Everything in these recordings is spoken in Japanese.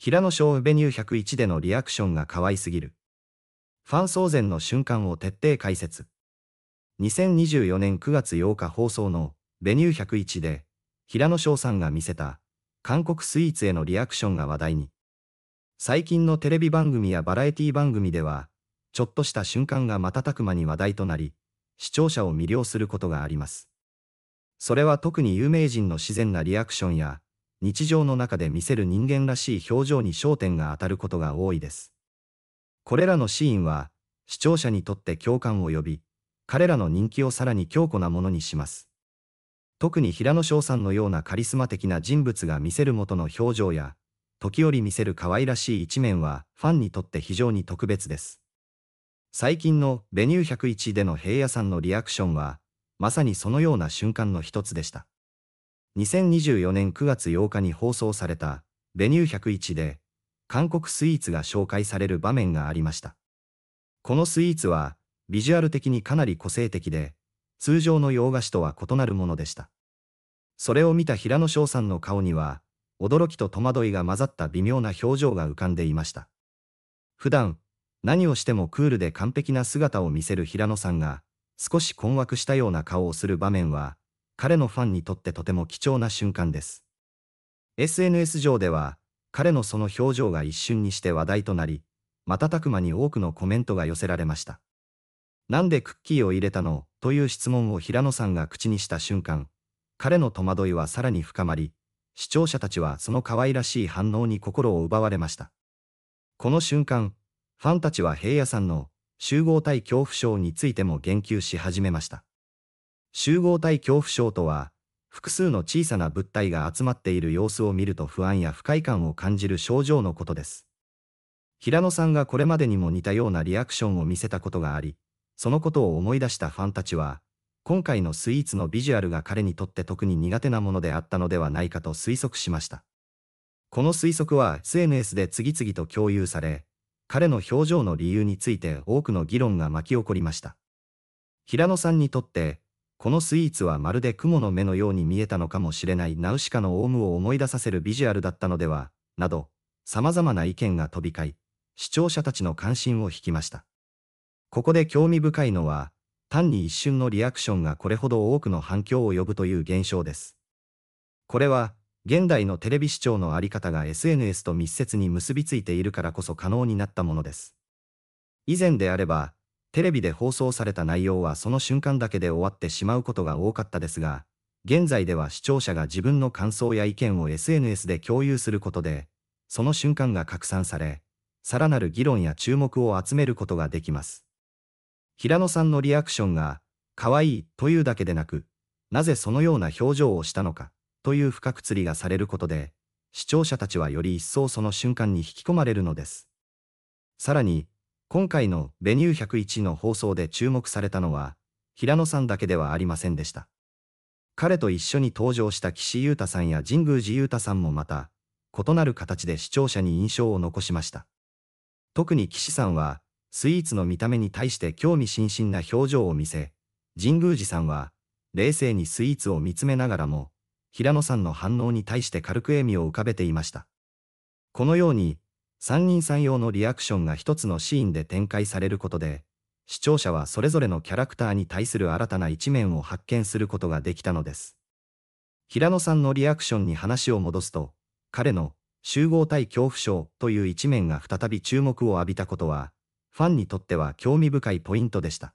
平野翔ベニュー101でのリアクションが可愛すぎる。ファン騒然の瞬間を徹底解説。2024年9月8日放送のベニュー101で、平野翔さんが見せた韓国スイーツへのリアクションが話題に。最近のテレビ番組やバラエティ番組では、ちょっとした瞬間が瞬く間に話題となり、視聴者を魅了することがあります。それは特に有名人の自然なリアクションや、日常の中で見せる人間らしい表情に焦点が当たることが多いです。これらのシーンは、視聴者にとって共感を呼び、彼らの人気をさらに強固なものにします。特に平野翔さんのようなカリスマ的な人物が見せる元の表情や、時折見せる可愛らしい一面はファンにとって非常に特別です。最近の「ベニュー101」での平野さんのリアクションは、まさにそのような瞬間の一つでした。2024年9月8日に放送された、ベニュー101で、韓国スイーツが紹介される場面がありました。このスイーツは、ビジュアル的にかなり個性的で、通常の洋菓子とは異なるものでした。それを見た平野翔さんの顔には、驚きと戸惑いが混ざった微妙な表情が浮かんでいました。普段、何をしてもクールで完璧な姿を見せる平野さんが、少し困惑したような顔をする場面は、彼のファンにとってとても貴重な瞬間です。SNS 上では、彼のその表情が一瞬にして話題となり、瞬く間に多くのコメントが寄せられました。なんでクッキーを入れたのという質問を平野さんが口にした瞬間、彼の戸惑いはさらに深まり、視聴者たちはその可愛らしい反応に心を奪われました。この瞬間、ファンたちは平野さんの集合体恐怖症についても言及し始めました。集合体恐怖症とは、複数の小さな物体が集まっている様子を見ると不安や不快感を感じる症状のことです。平野さんがこれまでにも似たようなリアクションを見せたことがあり、そのことを思い出したファンたちは、今回のスイーツのビジュアルが彼にとって特に苦手なものであったのではないかと推測しました。この推測は SNS で次々と共有され、彼の表情の理由について多くの議論が巻き起こりました。平野さんにとって、このスイーツはまるで雲の目のように見えたのかもしれないナウシカのオウムを思い出させるビジュアルだったのでは、など、様々な意見が飛び交い、視聴者たちの関心を引きました。ここで興味深いのは、単に一瞬のリアクションがこれほど多くの反響を呼ぶという現象です。これは、現代のテレビ視聴のあり方が SNS と密接に結びついているからこそ可能になったものです。以前であれば、テレビで放送された内容はその瞬間だけで終わってしまうことが多かったですが、現在では視聴者が自分の感想や意見を SNS で共有することで、その瞬間が拡散され、さらなる議論や注目を集めることができます。平野さんのリアクションが、可愛いというだけでなく、なぜそのような表情をしたのか、という深く釣りがされることで、視聴者たちはより一層その瞬間に引き込まれるのです。さらに、今回の「ベニュー101」の放送で注目されたのは平野さんだけではありませんでした。彼と一緒に登場した岸優太さんや神宮寺優太さんもまた異なる形で視聴者に印象を残しました。特に岸さんはスイーツの見た目に対して興味津々な表情を見せ神宮寺さんは冷静にスイーツを見つめながらも平野さんの反応に対して軽く笑みを浮かべていました。このように三人三様のリアクションが一つのシーンで展開されることで、視聴者はそれぞれのキャラクターに対する新たな一面を発見することができたのです。平野さんのリアクションに話を戻すと、彼の集合体恐怖症という一面が再び注目を浴びたことは、ファンにとっては興味深いポイントでした。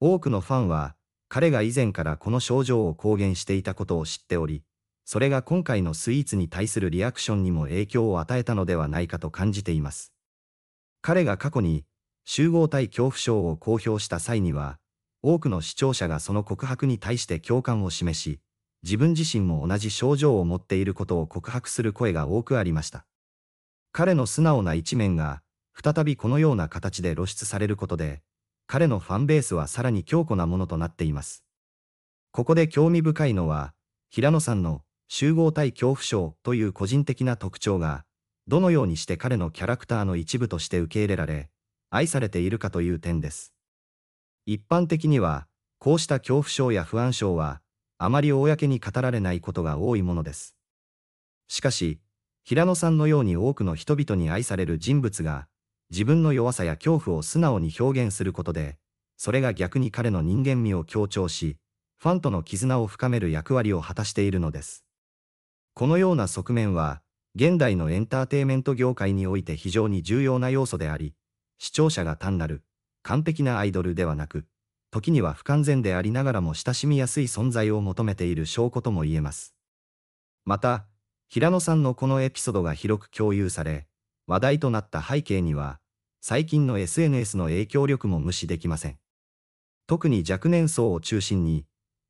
多くのファンは、彼が以前からこの症状を公言していたことを知っており、それが今回のスイーツに対するリアクションにも影響を与えたのではないかと感じています。彼が過去に、集合体恐怖症を公表した際には、多くの視聴者がその告白に対して共感を示し、自分自身も同じ症状を持っていることを告白する声が多くありました。彼の素直な一面が、再びこのような形で露出されることで、彼のファンベースはさらに強固なものとなっています。ここで興味深いのは、平野さんの集合体恐怖症という個人的な特徴が、どのようにして彼のキャラクターの一部として受け入れられ、愛されているかという点です。一般的には、こうした恐怖症や不安症は、あまり公に語られないことが多いものです。しかし、平野さんのように多くの人々に愛される人物が、自分の弱さや恐怖を素直に表現することで、それが逆に彼の人間味を強調し、ファンとの絆を深める役割を果たしているのです。このような側面は、現代のエンターテイメント業界において非常に重要な要素であり、視聴者が単なる、完璧なアイドルではなく、時には不完全でありながらも親しみやすい存在を求めている証拠とも言えます。また、平野さんのこのエピソードが広く共有され、話題となった背景には、最近の SNS の影響力も無視できません。特に若年層を中心に、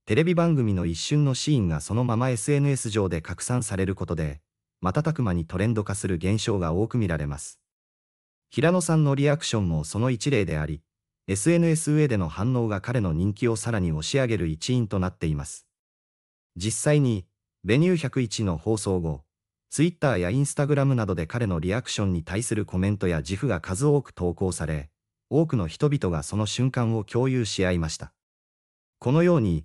テレビ番組の一瞬のシーンがそのまま SNS 上で拡散されることで、瞬く間にトレンド化する現象が多く見られます。平野さんのリアクションもその一例であり、SNS 上での反応が彼の人気をさらに押し上げる一因となっています。実際に、ベニュー101の放送後、Twitter や Instagram などで彼のリアクションに対するコメントや自負が数多く投稿され、多くの人々がその瞬間を共有し合いました。このように、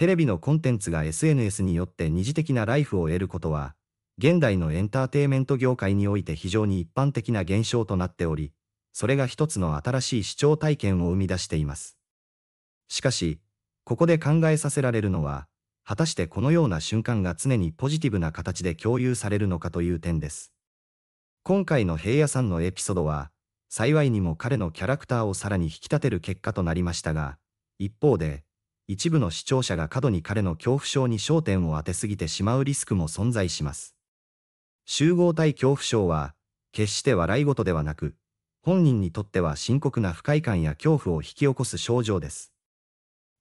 テレビのコンテンツが SNS によって二次的なライフを得ることは、現代のエンターテイメント業界において非常に一般的な現象となっており、それが一つの新しい視聴体験を生み出しています。しかし、ここで考えさせられるのは、果たしてこのような瞬間が常にポジティブな形で共有されるのかという点です。今回の平野さんのエピソードは、幸いにも彼のキャラクターをさらに引き立てる結果となりましたが、一方で、一部の視聴者が過度に彼の恐怖症に焦点を当てすぎてしまうリスクも存在します。集合体恐怖症は、決して笑い事ではなく、本人にとっては深刻な不快感や恐怖を引き起こす症状です。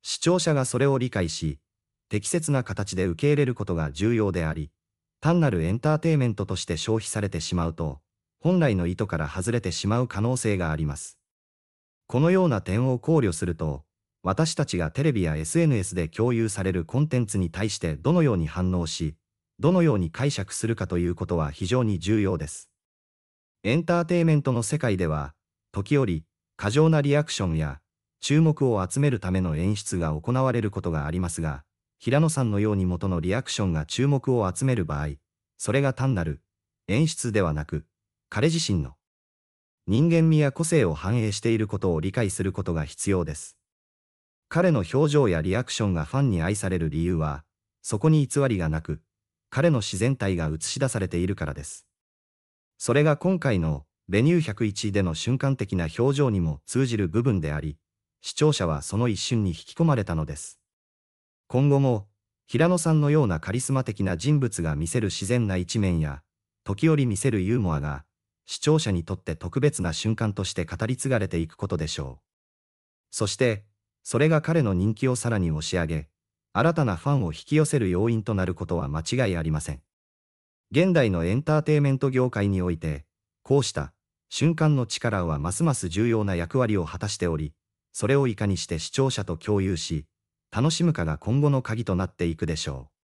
視聴者がそれを理解し、適切な形で受け入れることが重要であり、単なるエンターテイメントとして消費されてしまうと、本来の意図から外れてしまう可能性があります。このような点を考慮すると、私たちがテレビや SNS で共有されるコンテンツに対してどのように反応し、どのように解釈するかということは非常に重要です。エンターテイメントの世界では、時折、過剰なリアクションや、注目を集めるための演出が行われることがありますが、平野さんのように元のリアクションが注目を集める場合、それが単なる演出ではなく、彼自身の人間味や個性を反映していることを理解することが必要です。彼の表情やリアクションがファンに愛される理由は、そこに偽りがなく、彼の自然体が映し出されているからです。それが今回のベニュー101での瞬間的な表情にも通じる部分であり、視聴者はその一瞬に引き込まれたのです。今後も、平野さんのようなカリスマ的な人物が見せる自然な一面や、時折見せるユーモアが、視聴者にとって特別な瞬間として語り継がれていくことでしょう。そして、それが彼の人気をさらに押し上げ、新たなファンを引き寄せる要因となることは間違いありません。現代のエンターテイメント業界において、こうした瞬間の力はますます重要な役割を果たしており、それをいかにして視聴者と共有し、楽しむかが今後の鍵となっていくでしょう。